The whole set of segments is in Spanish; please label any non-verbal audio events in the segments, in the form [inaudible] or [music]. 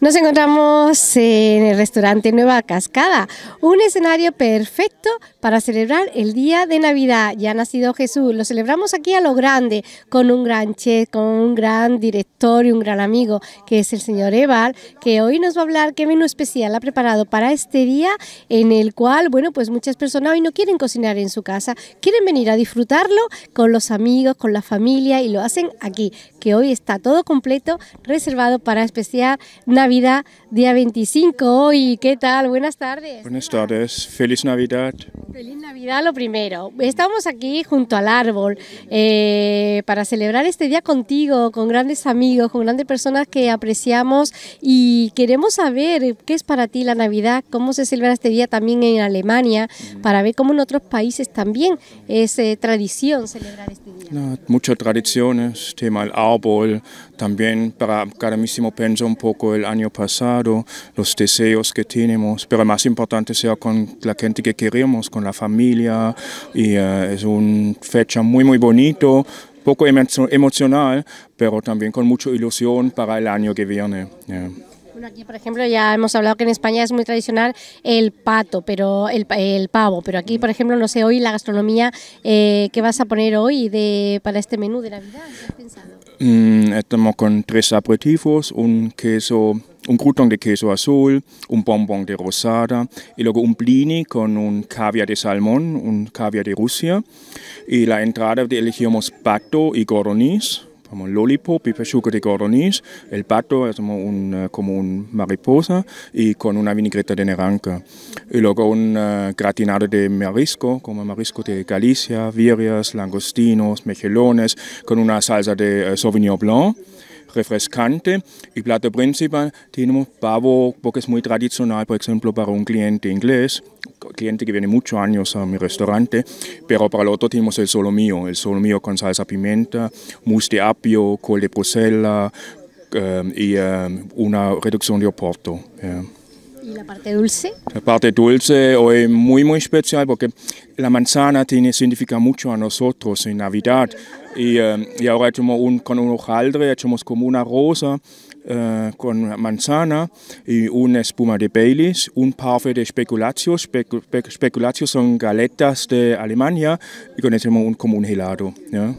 Nos encontramos en el restaurante Nueva Cascada, un escenario perfecto para celebrar el día de Navidad. Ya ha nacido Jesús, lo celebramos aquí a lo grande, con un gran chef, con un gran director y un gran amigo, que es el señor Ebal, que hoy nos va a hablar qué menú especial ha preparado para este día, en el cual, bueno, pues muchas personas hoy no quieren cocinar en su casa, quieren venir a disfrutarlo con los amigos, con la familia y lo hacen aquí que hoy está todo completo reservado para especial Navidad día 25. Hoy, ¿qué tal? Buenas tardes. Buenas tardes, feliz Navidad. Feliz Navidad lo primero. Estamos aquí junto al árbol eh, para celebrar este día contigo, con grandes amigos, con grandes personas que apreciamos y queremos saber qué es para ti la Navidad, cómo se celebra este día también en Alemania, mm. para ver cómo en otros países también es eh, tradición celebrar este día. muchas tradiciones, tema también para cada mismo pienso un poco el año pasado, los deseos que tenemos, pero más importante sea con la gente que queremos, con la familia. Y eh, es una fecha muy, muy bonito, poco emocional, pero también con mucha ilusión para el año que viene por ejemplo, ya hemos hablado que en España es muy tradicional el pato, pero el, pavo, pero aquí, por ejemplo, no sé, hoy la gastronomía, que eh, ¿qué vas a poner hoy para este menú de Navidad? has pensado? Mm, estamos con tres aperitivos, un queso, un de queso azul, un bombón de rosada y luego un plini con un caviar de salmón, un caviar de Rusia. Y la entrada elegimos pato y coronis como un lollipop y pechuga de gordonis, el pato es eh, como, un, mariposa y con una vinagreta de naranja. Y luego un eh, gratinado de marisco, como marisco de Galicia, virias, langostinos, mejelones, con una salsa de eh, Sauvignon Blanc refrescante y plato principal tenemos pavo porque es muy tradicional, por ejemplo, para un cliente inglés, cliente que viene muchos años a mi restaurante, pero para el otro tenemos el solo mío, el solo mío con salsa pimienta, mousse de apio, col de brusela eh, y eh, una reducción de oporto. Eh. ¿Y la parte dulce? La parte dulce hoy es muy, muy especial porque la manzana tiene, significa mucho a nosotros en Navidad. Y, y ahora hacemos un, con un mit hacemos rosa mit øh, con manzana y una espuma de Baileys, un parfe de Speculatius. Specu, speculatius son galetas de Alemania y con eso hacemos un, como helado. ¿ya?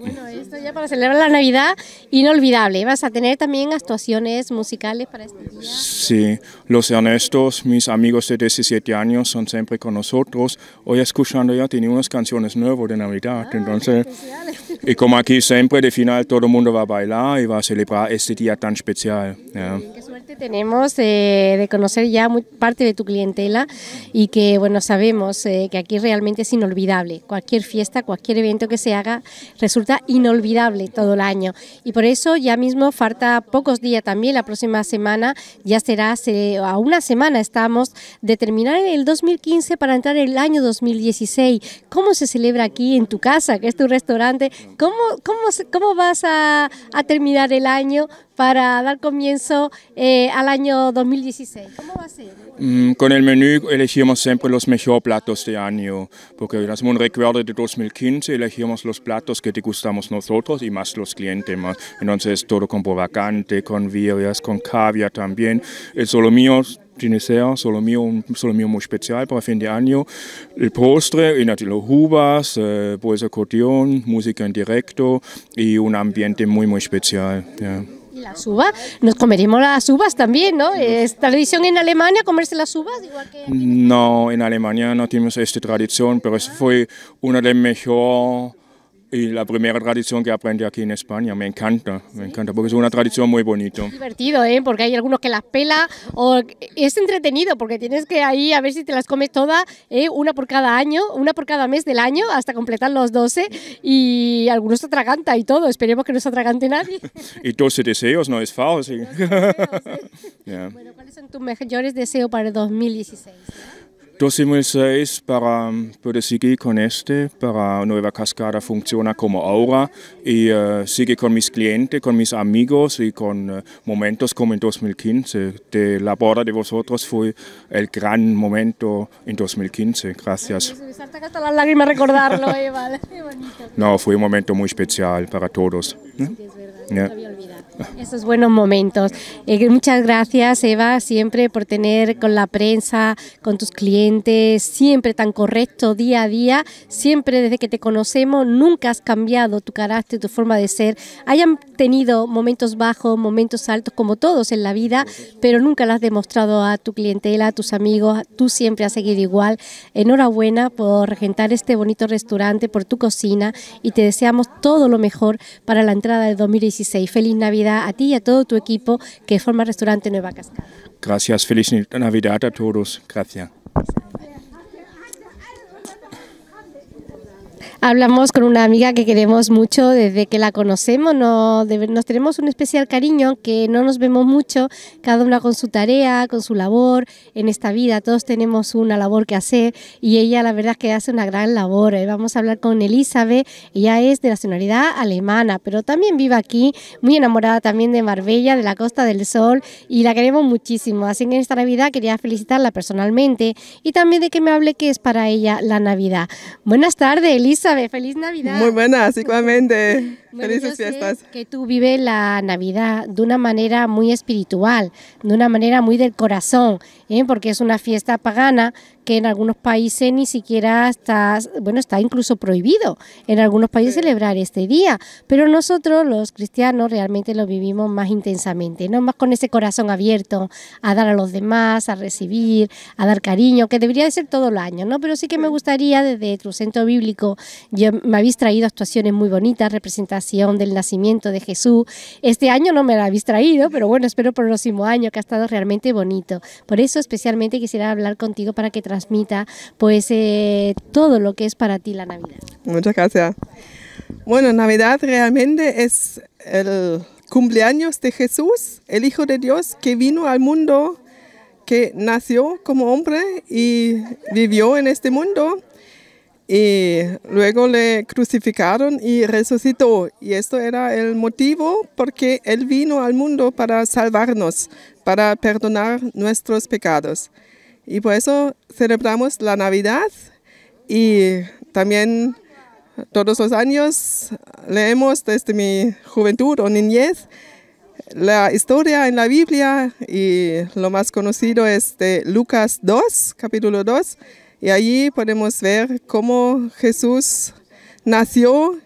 Bueno, ya para celebrar la Navidad, inolvidable. ¿Vas a tener también actuaciones musicales para este día? Sí, los Ernestos, mis amigos de 17 años son siempre con nosotros. Hoy escuchando ya tiene unas canciones nuevas de Navidad, ah, entonces... Y como aquí siempre de final todo el mundo va a bailar y va a celebrar este día tan especial. Qué suerte tenemos eh, de conocer ya parte de tu clientela y que bueno sabemos eh, que aquí realmente es inolvidable. Cualquier fiesta, cualquier evento que se haga resulta inolvidable todo el año. Y por eso ya mismo falta pocos días también, la próxima semana ya será, a una semana estamos de terminar el 2015 para entrar el año 2016. ¿Cómo se celebra aquí en tu casa, que es tu restaurante? ¿Cómo, cómo, cómo vas a terminar el año para dar comienzo eh, al año 2016. ¿Cómo va a ser? Mm, con el menú elegimos siempre los mejores platos de año, porque hacemos un recuerdo de 2015, elegimos los platos que te gustamos nosotros y más los clientes más. Entonces todo con provocante, con virias, con caviar también. El solo mío tiene ser solo mío, un mío muy especial para fin de año. El postre, y las uvas, eh, pues acordeón, música en directo y un ambiente muy, muy especial. Y las uvas, nos comeremos las uvas también, ¿no? ¿Es tradición en Alemania comerse las uvas? no, en Alemania no tenemos esta tradición, pero eso fue una de las mejores y la primera tradición que aprendí aquí en España, me encanta, me encanta, porque es una tradición muy bonita. Es divertido, ¿eh? porque hay algunos que las pela, o es entretenido, porque tienes que ahí a ver si te las comes todas, ¿eh? una por cada año, una por cada mes del año, hasta completar los 12, y algunos te atraganta y todo, esperemos que no se atragante nadie. [laughs] y 12 deseos no es fácil. [laughs] Bueno, ¿cuáles son tus mejores deseos para el 2016? 2006, para poder seguir con este, para Nueva Cascada funciona como ahora eh, y sigue con mis clientes, con mis amigos y con eh, momentos como en 2015. De la boda de vosotros fue el gran momento en 2015, gracias. me hasta las lágrimas recordarlo, eh, [laughs] No, fue un momento muy especial para todos. Esos buenos momentos. Eh, muchas gracias, Eva, siempre por tener con la prensa, con tus clientes, siempre tan correcto día a día, siempre desde que te conocemos, nunca has cambiado tu carácter, tu forma de ser. Hayan tenido momentos bajos, momentos altos, como todos en la vida, pero nunca lo has demostrado a tu clientela, a tus amigos, tú siempre has seguido igual. Enhorabuena por regentar este bonito restaurante, por tu cocina y te deseamos todo lo mejor para la entrada de 2016. Feliz Navidad a ti y a todo tu equipo que forma Restaurante Nueva Cascada. Gracias, feliz Navidad a todos. Gracias. Hablamos con una amiga que queremos mucho desde que la conocemos, nos, tenemos un especial cariño que no nos vemos mucho, cada una con su tarea, con su labor en esta vida, todos tenemos una labor que hacer y ella la verdad es que hace una gran labor. Eh. Vamos a hablar con Elizabeth, ella es de nacionalidad alemana, pero también vive aquí, muy enamorada también de Marbella, de la Costa del Sol y la queremos muchísimo, así que en esta Navidad quería felicitarla personalmente y también de que me hable qué es para ella la Navidad. Buenas tardes, Elizabeth feliz Navidad. Muy buenas, igualmente. Felices fiestas. que tú vives la Navidad de una manera muy espiritual, de una manera muy del corazón. ¿eh? porque es una fiesta pagana que en algunos países ni siquiera está, bueno, está incluso prohibido en algunos países celebrar este día, pero nosotros los cristianos realmente lo vivimos más intensamente, ¿no? Más con ese corazón abierto a dar a los demás, a recibir, a dar cariño, que debería de ser todo el año, ¿no? Pero sí que me gustaría desde tu centro bíblico, yo, me habéis traído actuaciones muy bonitas, representación del nacimiento de Jesús. Este año no me la habéis traído, pero bueno, espero por el próximo año que ha estado realmente bonito. Por eso especialmente quisiera hablar contigo para que transmita pues eh, todo lo que es para ti la Navidad. Muchas gracias. Bueno, Navidad realmente es el cumpleaños de Jesús, el Hijo de Dios que vino al mundo, que nació como hombre y vivió en este mundo y luego le crucificaron y resucitó. Y esto era el motivo porque Él vino al mundo para salvarnos, para perdonar nuestros pecados. Y por eso celebramos la Navidad y también todos los años leemos desde mi juventud o niñez la historia en la Biblia y lo más conocido es de Lucas 2, capítulo 2 y allí podemos ver cómo Jesús nació,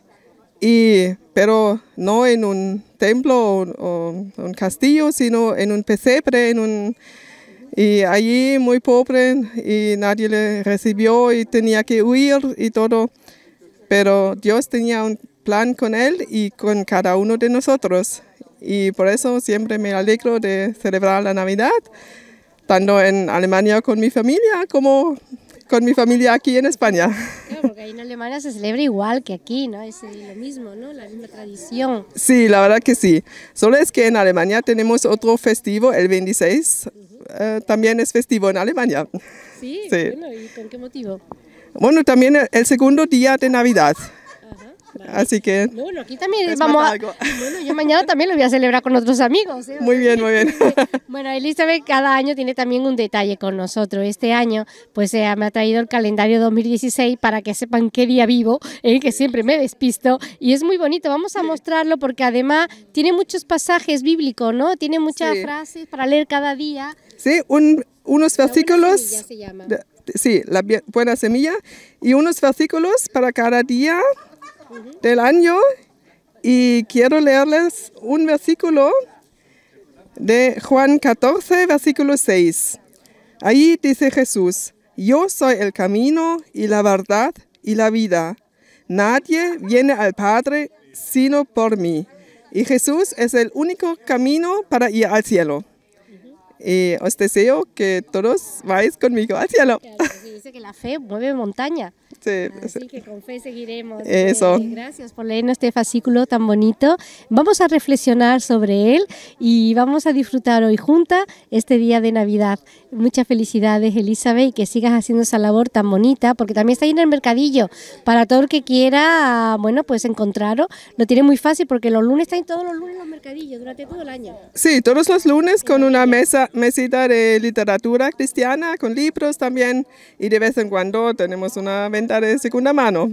y, pero no en un templo o, un castillo, sino en un pesebre, en un, y allí muy pobre y nadie le recibió y tenía que huir y todo. Pero Dios tenía un plan con él y con cada uno de nosotros. Y por eso siempre me alegro de celebrar la Navidad, tanto en Alemania con mi familia como con mi familia aquí en España. Claro, porque ahí en Alemania se celebra igual que aquí, ¿no? Es eh, lo mismo, ¿no? La misma tradición. Sí, la verdad que sí. Solo es que en Alemania tenemos otro festivo, el 26, eh, también es festivo en Alemania. Sí, sí, bueno, ¿y con qué motivo? Bueno, también el segundo día de Navidad. Así que... Bueno, aquí también vamos a... Bueno, yo mañana también lo voy a celebrar con otros amigos. ¿eh? Muy bien, muy bien. [laughs] bueno, Elizabeth cada año tiene también un detalle con nosotros. Este año pues me ha traído el calendario 2016 para que sepan qué día vivo, eh, que siempre me despisto. Y es muy bonito, vamos a mostrarlo porque además tiene muchos pasajes bíblicos, ¿no? Tiene muchas frases para leer cada día. Sí, un, unos la semilla se llama. sí, la buena semilla y unos versículos para cada día del año y quiero leerles un versículo de Juan 14, versículo 6. Ahí dice Jesús, yo soy el camino y la verdad y la vida. Nadie viene al Padre sino por mí. Y Jesús es el único camino para ir al cielo. Y os deseo que todos vais conmigo al cielo. Dice que la fe mueve montaña. Este, Así que con fe seguiremos. Eso. Eh, gracias por leernos este fascículo tan bonito. Vamos a reflexionar sobre él y vamos a disfrutar hoy junta este día de Navidad. Muchas felicidades, Elizabeth, y que sigas haciendo esa labor tan bonita, porque también está ahí en el mercadillo. Para todo el que quiera, bueno, pues encontraros. Lo tiene muy fácil porque los lunes están todos los lunes los mercadillos, durante todo el año. Sí, todos los lunes con una mesa, mesita de literatura cristiana, con libros también, y de vez en cuando tenemos una venta de segunda mano.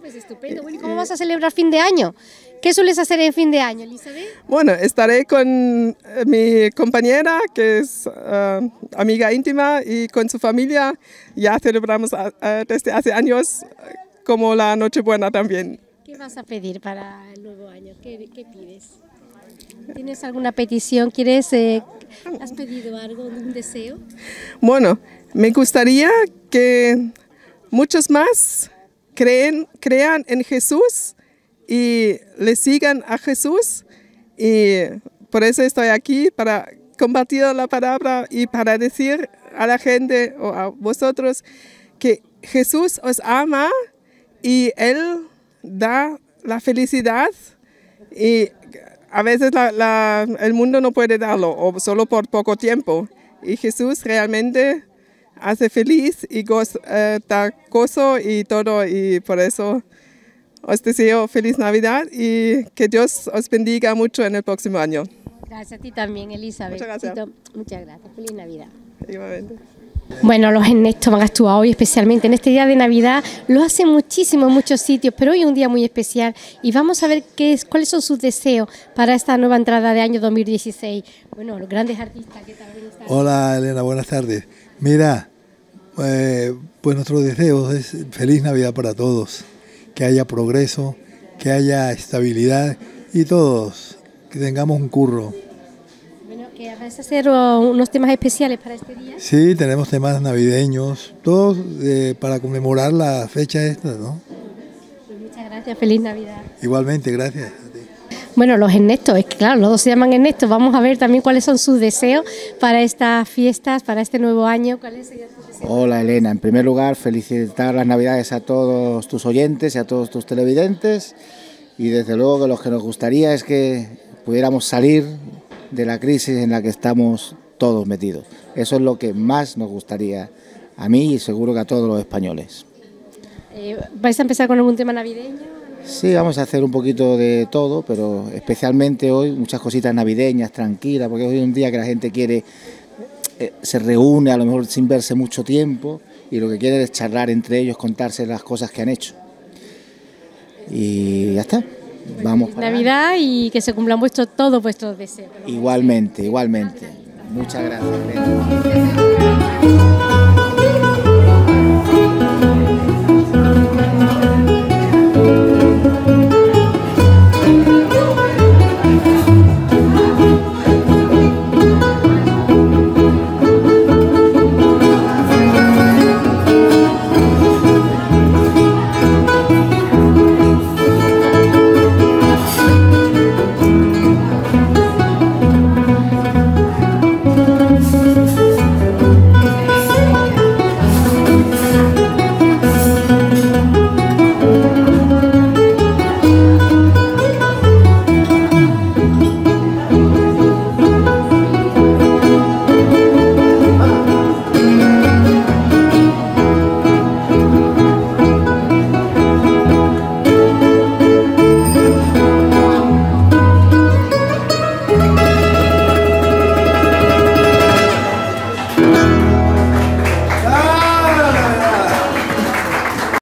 pues estupendo. cómo vas a celebrar fin de año? ¿Qué sueles hacer en fin de año, Elizabeth? Bueno, estaré con eh, mi compañera, que es eh, amiga íntima, y con su familia. Ya celebramos ah, ah, desde hace años como la Nochebuena también. ¿Qué vas a pedir para el nuevo año? ¿Qué, pides? ¿Tienes alguna petición? ¿Quieres, eh, ¿Has pedido algo, un deseo? Bueno, me gustaría que muchos más creen, crean en Jesús y le sigan a Jesús. Y por eso estoy aquí, para compartir la palabra y para decir a la gente o a vosotros que Jesús os ama y Él da la felicidad y a veces el mundo no puede darlo o solo por poco tiempo. Y Jesús realmente hace feliz y eh, da gozo y todo y por eso... Os deseo este feliz Navidad y que Dios os bendiga mucho en el próximo año. Gracias a ti también, Elizabeth. Muchas gracias. muchas gracias. Feliz Navidad. Bueno, los Ernesto van a actuar hoy, especialmente en este día de Navidad. Lo hacen muchísimo en muchos sitios, pero hoy es un día muy especial y vamos a ver qué es, cuáles son sus deseos para esta nueva entrada de año 2016. Bueno, los grandes artistas, ¿qué tal? Hola, Elena, buenas tardes. Mira, eh, pues nuestro deseo es feliz Navidad para todos que haya progreso, que haya estabilidad y todos, que tengamos un curro. Bueno, que vas a hacer uh, unos temas especiales para este día. Sí, tenemos temas navideños, todos eh, para conmemorar la fecha esta, ¿no? Pues muchas gracias, feliz Navidad. Igualmente, gracias. Bueno, los Ernesto, es que claro, los dos se llaman Ernesto. Vamos a ver también cuáles son sus deseos para estas fiestas, para este nuevo año. Hola Elena, en primer lugar felicitar las Navidades a todos tus oyentes y a todos tus televidentes. Y desde luego que lo que nos gustaría es que pudiéramos salir de la crisis en la que estamos todos metidos. Eso es lo que más nos gustaría a mí y seguro que a todos los españoles. Eh, ¿Vais a empezar con algún tema navideño? Sí, vamos a hacer un poquito de todo, pero especialmente hoy muchas cositas navideñas, tranquilas, porque hoy es un día que la gente quiere, eh, se reúne a lo mejor sin verse mucho tiempo y lo que quiere es charlar entre ellos, contarse las cosas que han hecho. Y ya está. Vamos. Para Navidad y que se cumplan vuestros, todos vuestros deseos. Igualmente, igualmente. Muchas gracias.